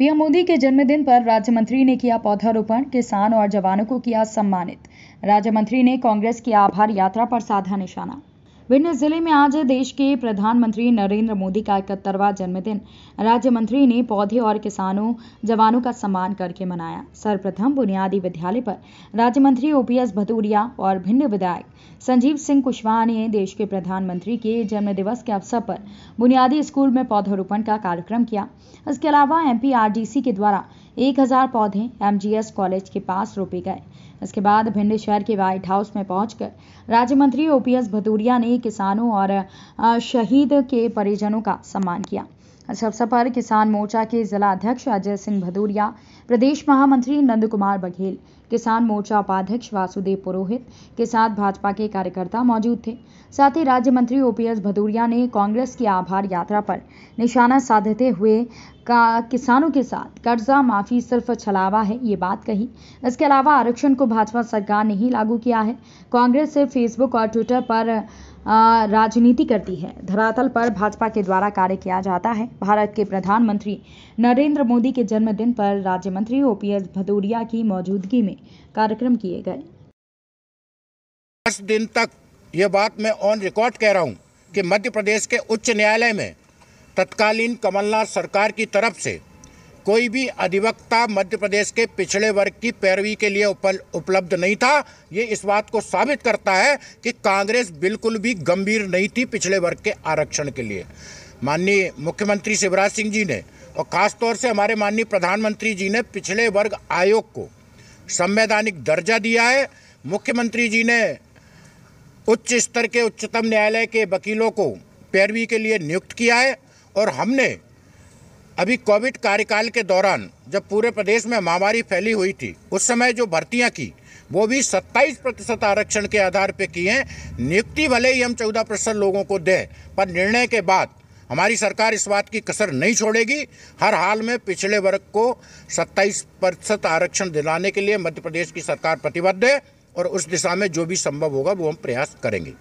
PM Modi के जन्मदिन पर राज्य मंत्री ने किया पौधारोपण किसान और जवानों को किया सम्मानित राज्य मंत्री ने कांग्रेस की आभार यात्रा पर साधा निशाना भिंड जिले में आज देश के प्रधानमंत्री नरेंद्र मोदी का इकहत्तरवा जन्मदिन राज्य मंत्री ने पौधे और किसानों जवानों का सम्मान करके मनाया सर्वप्रथम बुनियादी विद्यालय पर राज्य मंत्री ओपीएस भदौरिया और भिंड विधायक संजीव सिंह कुशवाहा ने देश के प्रधानमंत्री के जन्म दिवस के अवसर पर बुनियादी स्कूल में पौधारोपण का कार्यक्रम किया इसके अलावा एम के द्वारा एक हज़ार पौधे एमजीएस कॉलेज के पास रोपे गए इसके बाद भिंड शहर के व्हाइट हाउस में पहुंचकर राज्य मंत्री ओपीएस भदौरिया ने किसानों और शहीद के परिजनों का सम्मान किया इस अवसर पर किसान मोर्चा के जिला अध्यक्ष अजय सिंह भदौरिया प्रदेश महामंत्री नंद कुमार बघेल किसान मोर्चा उपाध्यक्ष वासुदेव पुरोहित के साथ भाजपा के कार्यकर्ता मौजूद थे साथ ही राज्य मंत्री ओपीएस भदौरिया ने कांग्रेस की आभार यात्रा पर निशाना साधते हुए का किसानों के साथ कर्जा माफी सिर्फ छलावा है ये बात कही इसके अलावा आरक्षण को भाजपा सरकार ने ही लागू किया है कांग्रेस से फेसबुक और ट्विटर पर राजनीति करती है धरातल पर भाजपा के द्वारा कार्य किया जाता है भारत के प्रधानमंत्री नरेंद्र मोदी के जन्मदिन पर राज्य मंत्री ओपीएस भदौरिया की मौजूदगी में कार्यक्रम किए गए दस दिन तक ये बात मैं ऑन रिकॉर्ड कह रहा हूँ कि मध्य प्रदेश के उच्च न्यायालय में तत्कालीन कमलनाथ सरकार की तरफ से कोई भी अधिवक्ता मध्य प्रदेश के पिछड़े वर्ग की पैरवी के लिए उपलब्ध नहीं था ये इस बात को साबित करता है कि कांग्रेस बिल्कुल भी गंभीर नहीं थी पिछड़े वर्ग के आरक्षण के लिए माननीय मुख्यमंत्री शिवराज सिंह जी ने और ख़ासतौर से हमारे माननीय प्रधानमंत्री जी ने पिछड़े वर्ग आयोग को संवैधानिक दर्जा दिया है मुख्यमंत्री जी ने उच्च स्तर के उच्चतम न्यायालय के वकीलों को पैरवी के लिए नियुक्त किया है और हमने अभी कोविड कार्यकाल के दौरान जब पूरे प्रदेश में महामारी फैली हुई थी उस समय जो भर्तियां की वो भी 27 प्रतिशत आरक्षण के आधार पर की हैं नियुक्ति भले ही हम 14 प्रतिशत लोगों को दें पर निर्णय के बाद हमारी सरकार इस बात की कसर नहीं छोड़ेगी हर हाल में पिछड़े वर्ग को 27 प्रतिशत आरक्षण दिलाने के लिए मध्य प्रदेश की सरकार प्रतिबद्ध है और उस दिशा में जो भी संभव होगा वो हम प्रयास करेंगे